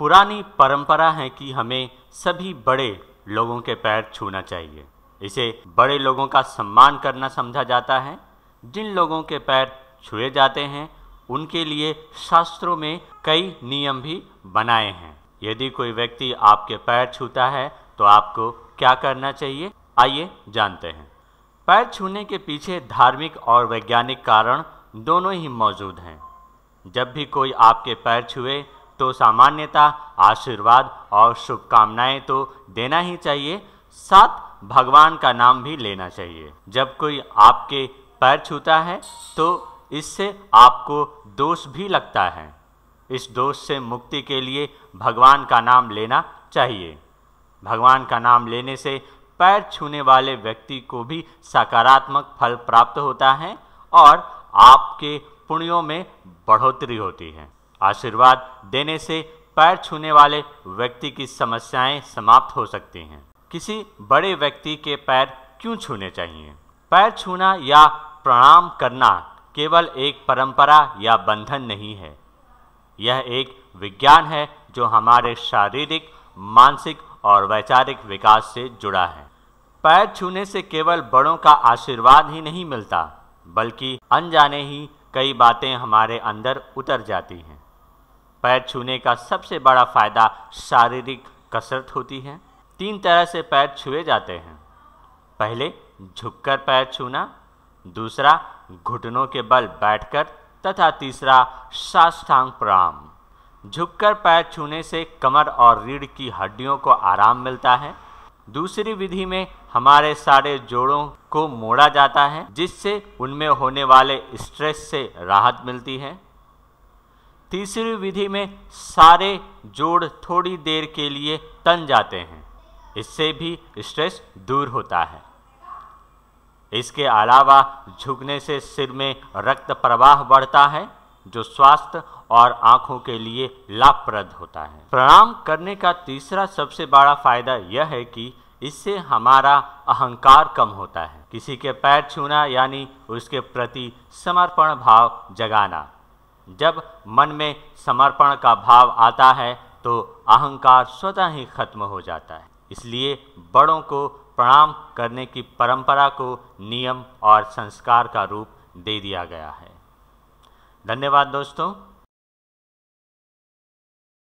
पुरानी परंपरा है कि हमें सभी बड़े लोगों के पैर छूना चाहिए इसे बड़े लोगों का सम्मान करना समझा जाता है जिन लोगों के पैर छुए जाते हैं उनके लिए शास्त्रों में कई नियम भी बनाए हैं यदि कोई व्यक्ति आपके पैर छूता है तो आपको क्या करना चाहिए आइए जानते हैं पैर छूने के पीछे धार्मिक और वैज्ञानिक कारण दोनों ही मौजूद हैं जब भी कोई आपके पैर छुए तो सामान्यता आशीर्वाद और शुभकामनाएं तो देना ही चाहिए साथ भगवान का नाम भी लेना चाहिए जब कोई आपके पैर छूता है तो इससे आपको दोष भी लगता है इस दोष से मुक्ति के लिए भगवान का नाम लेना चाहिए भगवान का नाम लेने से पैर छूने वाले व्यक्ति को भी सकारात्मक फल प्राप्त होता है और आपके पुण्यों में बढ़ोतरी होती है आशीर्वाद देने से पैर छूने वाले व्यक्ति की समस्याएं समाप्त हो सकती हैं किसी बड़े व्यक्ति के पैर क्यों छूने चाहिए पैर छूना या प्रणाम करना केवल एक परंपरा या बंधन नहीं है यह एक विज्ञान है जो हमारे शारीरिक मानसिक और वैचारिक विकास से जुड़ा है पैर छूने से केवल बड़ों का आशीर्वाद ही नहीं मिलता बल्कि अनजाने ही कई बातें हमारे अंदर उतर जाती हैं पैर छूने का सबसे बड़ा फायदा शारीरिक कसरत होती है तीन तरह से पैर छुए जाते हैं पहले झुककर पैर छूना दूसरा घुटनों के बल बैठकर तथा तीसरा साष्टांग प्रणाम झुककर पैर छूने से कमर और रीढ़ की हड्डियों को आराम मिलता है दूसरी विधि में हमारे सारे जोड़ों को मोड़ा जाता है जिससे उनमें होने वाले स्ट्रेस से राहत मिलती है तीसरी विधि में सारे जोड़ थोड़ी देर के लिए तन जाते हैं इससे भी स्ट्रेस दूर होता है इसके अलावा झुकने से सिर में रक्त प्रवाह बढ़ता है जो स्वास्थ्य और आंखों के लिए लाभप्रद होता है प्रणाम करने का तीसरा सबसे बड़ा फायदा यह है कि इससे हमारा अहंकार कम होता है किसी के पैर छूना यानी उसके प्रति समर्पण भाव जगाना जब मन में समर्पण का भाव आता है तो अहंकार स्वतः ही खत्म हो जाता है इसलिए बड़ों को प्रणाम करने की परंपरा को नियम और संस्कार का रूप दे दिया गया है धन्यवाद दोस्तों